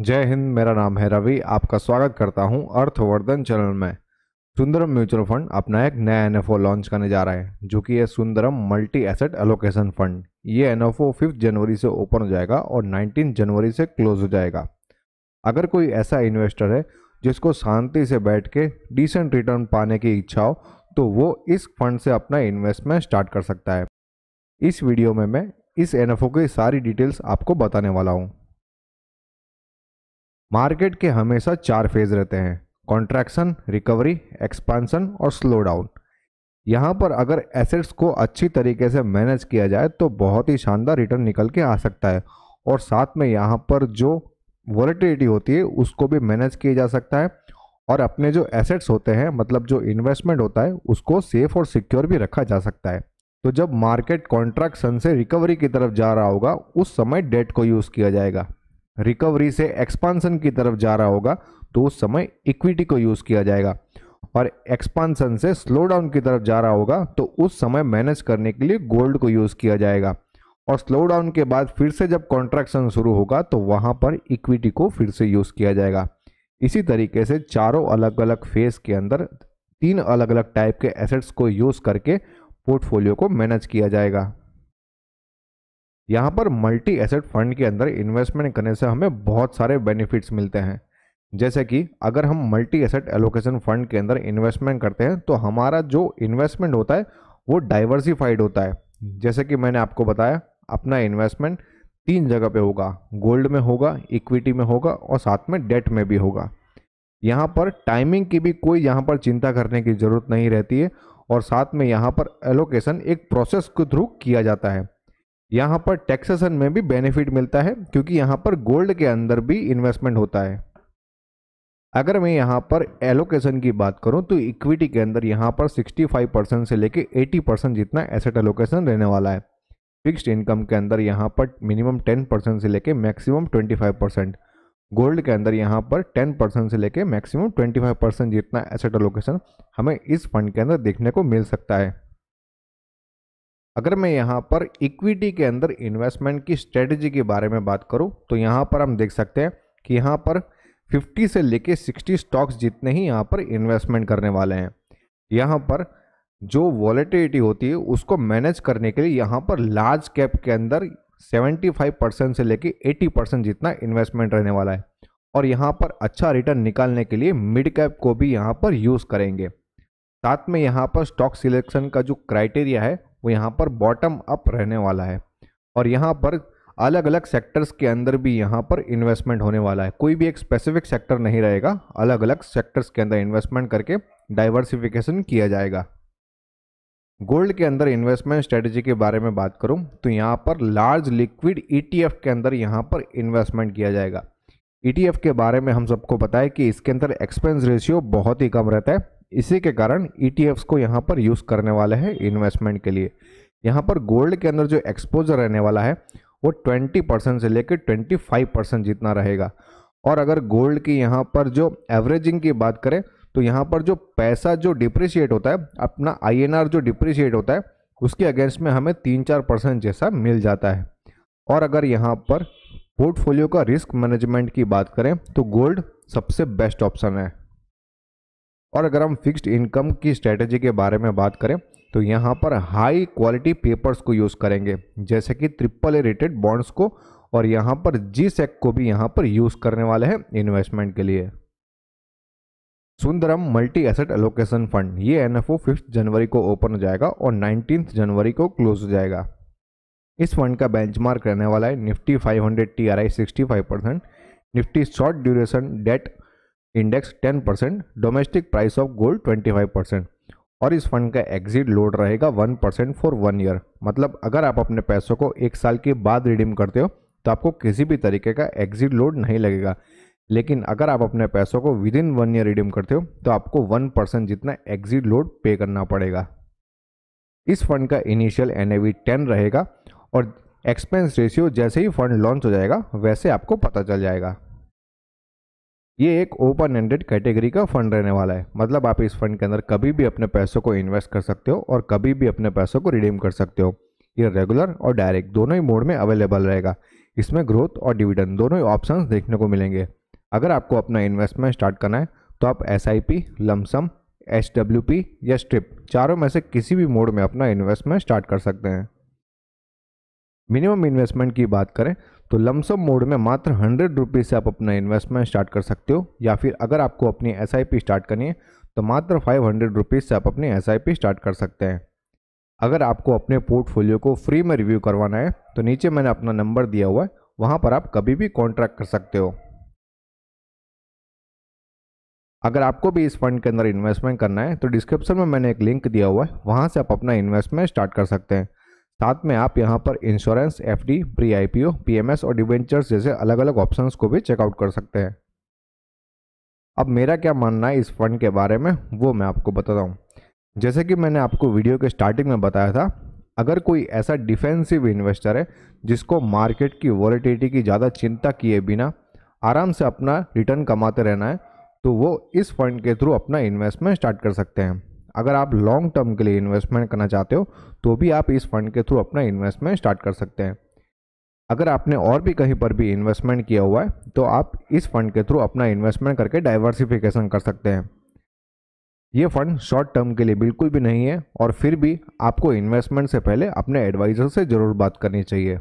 जय हिंद मेरा नाम है रवि आपका स्वागत करता हूं अर्थवर्धन चैनल में सुंदरम म्यूचुअल फंड अपना एक नया एन लॉन्च करने जा रहा है जो कि है Sundaram multi asset allocation fund ये एन एफ फिफ्थ जनवरी से ओपन हो जाएगा और नाइनटीन जनवरी से क्लोज हो जाएगा अगर कोई ऐसा इन्वेस्टर है जिसको शांति से बैठ के डिसेंट रिटर्न पाने की इच्छा हो तो वो इस फंड से अपना इन्वेस्टमेंट स्टार्ट कर सकता है इस वीडियो में मैं इस एन की सारी डिटेल्स आपको बताने वाला हूँ मार्केट के हमेशा चार फेज रहते हैं कॉन्ट्रैक्शन रिकवरी एक्सपांसन और स्लो डाउन यहाँ पर अगर एसेट्स को अच्छी तरीके से मैनेज किया जाए तो बहुत ही शानदार रिटर्न निकल के आ सकता है और साथ में यहाँ पर जो वॉलेटिलिटी होती है उसको भी मैनेज किया जा सकता है और अपने जो एसेट्स होते हैं मतलब जो इन्वेस्टमेंट होता है उसको सेफ और सिक्योर भी रखा जा सकता है तो जब मार्केट कॉन्ट्रैक्शन से रिकवरी की तरफ जा रहा होगा उस समय डेट को यूज़ किया जाएगा रिकवरी से एक्सपांसन की तरफ जा रहा होगा तो उस समय इक्विटी को यूज किया जाएगा और एक्सपांसन से स्लो डाउन की तरफ जा रहा होगा तो उस समय मैनेज करने के लिए गोल्ड को यूज किया जाएगा और स्लो डाउन के बाद फिर से जब कॉन्ट्रैक्शन शुरू होगा तो वहां पर इक्विटी को फिर से यूज किया जाएगा इसी तरीके से चारों अलग अलग फेज के अंदर तीन अलग अलग टाइप के एसेट्स को यूज करके पोर्टफोलियो को मैनेज किया जाएगा यहाँ पर मल्टी एसेट फंड के अंदर इन्वेस्टमेंट करने से हमें बहुत सारे बेनिफिट्स मिलते हैं जैसे कि अगर हम मल्टी एसेट एलोकेशन फंड के अंदर इन्वेस्टमेंट करते हैं तो हमारा जो इन्वेस्टमेंट होता है वो डाइवर्सिफाइड होता है जैसे कि मैंने आपको बताया अपना इन्वेस्टमेंट तीन जगह पे होगा गोल्ड में होगा इक्विटी में होगा और साथ में डेट में भी होगा यहाँ पर टाइमिंग की भी कोई यहाँ पर चिंता करने की ज़रूरत नहीं रहती है और साथ में यहाँ पर एलोकेशन एक प्रोसेस के थ्रू किया जाता है यहाँ पर टैक्सेशन में भी बेनिफिट मिलता है क्योंकि यहाँ पर गोल्ड के अंदर भी इन्वेस्टमेंट होता है अगर मैं यहाँ पर एलोकेशन की बात करूँ तो इक्विटी के अंदर यहाँ पर 65 परसेंट से लेके 80 परसेंट जितना एसेट एलोकेशन रहने वाला है फिक्स्ड इनकम के अंदर यहाँ पर मिनिमम 10 परसेंट से लेके मैक्सिमम 25 परसेंट गोल्ड के अंदर यहाँ पर 10 परसेंट से लेके मैक्सिमम 25 परसेंट जितना एसेट एलोकेशन हमें इस फंड के अंदर देखने को मिल सकता है अगर मैं यहाँ पर इक्विटी के अंदर इन्वेस्टमेंट की स्ट्रेटजी के बारे में बात करूँ तो यहाँ पर हम देख सकते हैं कि यहाँ पर 50 से लेके 60 स्टॉक्स जितने ही यहाँ पर इन्वेस्टमेंट करने वाले हैं यहाँ पर जो वॉलेटिलिटी होती है उसको मैनेज करने के लिए यहाँ पर लार्ज कैप के अंदर 75 परसेंट से लेके 80 परसेंट जितना इन्वेस्टमेंट रहने वाला है और यहाँ पर अच्छा रिटर्न निकालने के लिए मिड कैप को भी यहाँ पर यूज़ करेंगे साथ में यहाँ पर स्टॉक सिलेक्शन का जो क्राइटेरिया है वो यहाँ पर बॉटम अप रहने वाला है और यहाँ पर अलग अलग सेक्टर्स के अंदर भी यहाँ पर इन्वेस्टमेंट होने वाला है कोई भी एक स्पेसिफिक सेक्टर नहीं रहेगा अलग अलग सेक्टर्स के अंदर इन्वेस्टमेंट करके डाइवर्सिफिकेशन किया जाएगा गोल्ड के अंदर इन्वेस्टमेंट स्ट्रेटजी के बारे में बात करूं तो यहाँ पर लार्ज लिक्विड ईटीएफ के अंदर यहाँ पर इन्वेस्टमेंट किया जाएगा ईटीएफ e के बारे में हम सबको पता है कि इसके अंदर एक्सपेंस रेशियो बहुत ही कम रहता है इसी के कारण ई e को यहाँ पर यूज़ करने वाले हैं इन्वेस्टमेंट के लिए यहाँ पर गोल्ड के अंदर जो एक्सपोजर रहने वाला है वो 20 परसेंट से लेकर 25 परसेंट जितना रहेगा और अगर गोल्ड की यहाँ पर जो एवरेजिंग की बात करें तो यहाँ पर जो पैसा जो डिप्रिशिएट होता है अपना आई जो डिप्रिशिएट होता है उसके अगेंस्ट में हमें तीन चार परसेंट जैसा मिल जाता है और अगर यहाँ पर पोर्टफोलियो का रिस्क मैनेजमेंट की बात करें तो गोल्ड सबसे बेस्ट ऑप्शन है और अगर हम फिक्स्ड इनकम की स्ट्रेटेजी के बारे में बात करें तो यहाँ पर हाई क्वालिटी पेपर्स को यूज़ करेंगे जैसे कि ट्रिपल ए रेटेड बॉन्ड्स को और यहाँ पर जी सेक को भी यहाँ पर यूज़ करने वाले हैं इन्वेस्टमेंट के लिए Sundaram multi asset allocation fund ये एन एफ फिफ्थ जनवरी को ओपन हो जाएगा और नाइनटीन जनवरी को क्लोज हो जाएगा इस फंड का बेंचमार्क रहने वाला है Nifty 500 T R I sixty Nifty short duration debt index 10 percent domestic price of gold 25 percent और इस फंड का एग्जिट लोड रहेगा 1 परसेंट फॉर वन ईयर मतलब अगर आप अपने पैसों को एक साल के बाद रिडीम करते हो तो आपको किसी भी तरीके का एग्जिट लोड नहीं लगेगा लेकिन अगर आप अपने पैसों को within one year redeem करते हो तो आपको वन परसेंट जितना एग्जिट लोड पे करना पड़ेगा इस फंड का इनिशियल एन ए टेन रहेगा और एक्सपेंस रेशियो जैसे ही फंड लॉन्च हो जाएगा वैसे आपको पता चल जाएगा ये एक ओपन एंडेड कैटेगरी का फंड रहने वाला है मतलब आप इस फंड के अंदर कभी भी अपने पैसों को इन्वेस्ट कर सकते हो और कभी भी अपने पैसों को रिडीम कर सकते हो ये रेगुलर और डायरेक्ट दोनों ही मोड में अवेलेबल रहेगा इसमें ग्रोथ और डिविडेंड दोनों ही ऑप्शन देखने को मिलेंगे अगर आपको अपना इन्वेस्टमेंट स्टार्ट करना है तो आप S I P lump sum H W P या स्ट्रिप चारों में से किसी भी मोड में अपना इन्वेस्टमेंट स्टार्ट कर सकते हैं मिनिमम इन्वेस्टमेंट की बात करें तो लमसम मोड में मात्र हंड्रेड रुपीज़ से आप अपना इन्वेस्टमेंट स्टार्ट कर सकते हो या फिर अगर आपको अपनी एस स्टार्ट करनी है तो मात्र फाइव हंड्रेड रुपीज़ से आप अपनी एस स्टार्ट कर सकते हैं अगर आपको अपने पोर्टफोलियो को फ्री में रिव्यू करवाना है तो नीचे मैंने अपना नंबर दिया हुआ है वहाँ पर आप कभी भी कॉन्ट्रैक्ट कर सकते हो अगर आपको भी इस फंड के अंदर इन्वेस्टमेंट करना है तो डिस्क्रिप्शन में मैंने एक लिंक दिया हुआ है वहाँ से आप अपना इन्वेस्टमेंट स्टार्ट कर सकते हैं साथ में आप यहाँ पर insurance F D pre I P O P M S और डिवेंचर्स जैसे अलग अलग ऑप्शंस को भी चेकआउट कर सकते हैं अब मेरा क्या मानना है इस फंड के बारे में वो मैं आपको बताता हूँ जैसे कि मैंने आपको वीडियो के स्टार्टिंग में बताया था अगर कोई ऐसा डिफेंसिव इन्वेस्टर है जिसको मार्केट की वॉलेटिलिटी की ज़्यादा चिंता किए बिना आराम से अपना रिटर्न कमाते रहना है तो वो इस फंड के थ्रू अपना इन्वेस्टमेंट स्टार्ट कर सकते हैं अगर आप लॉन्ग टर्म के लिए इन्वेस्टमेंट करना चाहते हो तो भी आप इस फंड के थ्रू अपना इन्वेस्टमेंट स्टार्ट कर सकते हैं अगर आपने और भी कहीं पर भी इन्वेस्टमेंट किया हुआ है तो आप इस फंड के थ्रू अपना इन्वेस्टमेंट करके डाइवर्सिफिकेशन कर सकते हैं ये फंड शॉर्ट टर्म के लिए बिल्कुल भी नहीं है और फिर भी आपको इन्वेस्टमेंट से पहले अपने एडवाइज़र से ज़रूर बात करनी चाहिए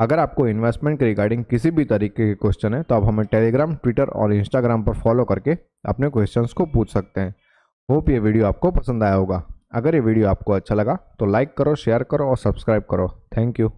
अगर आपको इन्वेस्टमेंट के रिगार्डिंग किसी भी तरीके के क्वेश्चन है तो आप हमें टेलीग्राम ट्विटर और इंस्टाग्राम पर फॉलो करके अपने क्वेश्चंस को पूछ सकते हैं होप ये वीडियो आपको पसंद आया होगा अगर ये वीडियो आपको अच्छा लगा तो लाइक करो शेयर करो और सब्सक्राइब करो थैंक यू